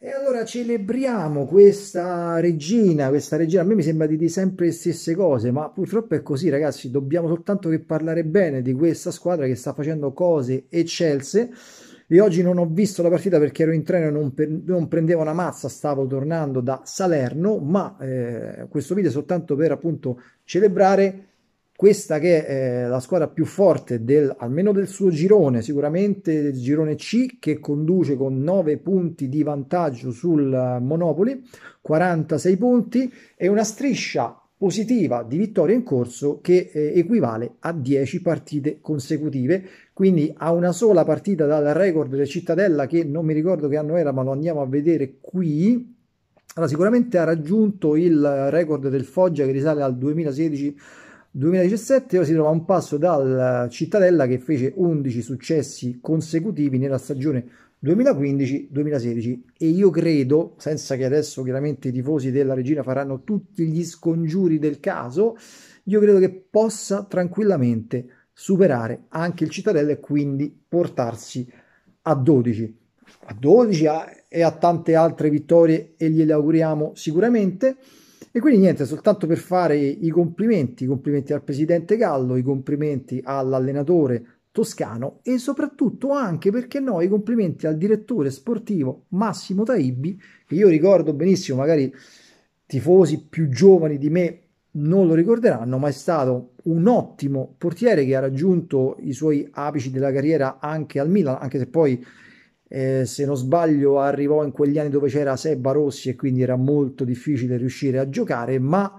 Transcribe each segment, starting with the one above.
E allora celebriamo questa regina, questa regina, a me mi sembra di dire sempre le stesse cose, ma purtroppo è così ragazzi, dobbiamo soltanto che parlare bene di questa squadra che sta facendo cose eccelse. Io oggi non ho visto la partita perché ero in treno e non, per, non prendevo una mazza, stavo tornando da Salerno, ma eh, questo video è soltanto per appunto celebrare questa che è eh, la squadra più forte del, almeno del suo girone, sicuramente del girone C che conduce con 9 punti di vantaggio sul eh, Monopoli, 46 punti e una striscia positiva di vittoria in corso che eh, equivale a 10 partite consecutive, quindi a una sola partita dal record del Cittadella che non mi ricordo che anno era, ma lo andiamo a vedere qui. Allora, sicuramente ha raggiunto il record del Foggia che risale al 2016 2017 ora si trova a un passo dal Cittadella che fece 11 successi consecutivi nella stagione 2015-2016 e io credo, senza che adesso chiaramente i tifosi della regina faranno tutti gli scongiuri del caso, io credo che possa tranquillamente superare anche il Cittadella e quindi portarsi a 12. A 12 a, e a tante altre vittorie e gliele auguriamo sicuramente. E quindi niente, soltanto per fare i complimenti, i complimenti al presidente Gallo, i complimenti all'allenatore toscano e soprattutto anche perché no i complimenti al direttore sportivo Massimo Taibbi, che io ricordo benissimo, magari tifosi più giovani di me non lo ricorderanno, ma è stato un ottimo portiere che ha raggiunto i suoi apici della carriera anche al Milan, anche se poi eh, se non sbaglio arrivò in quegli anni dove c'era Seba Rossi e quindi era molto difficile riuscire a giocare, ma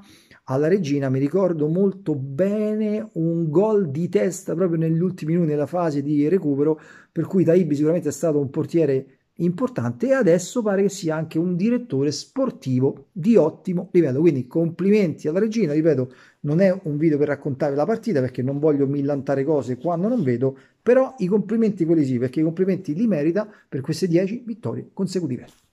alla regina mi ricordo molto bene un gol di testa proprio negli ultimi minuti nella fase di recupero, per cui Taibbi sicuramente è stato un portiere importante e adesso pare che sia anche un direttore sportivo di ottimo livello. Quindi complimenti alla regina, ripeto, non è un video per raccontare la partita perché non voglio millantare cose quando non vedo, però i complimenti quelli sì, perché i complimenti li merita per queste 10 vittorie consecutive.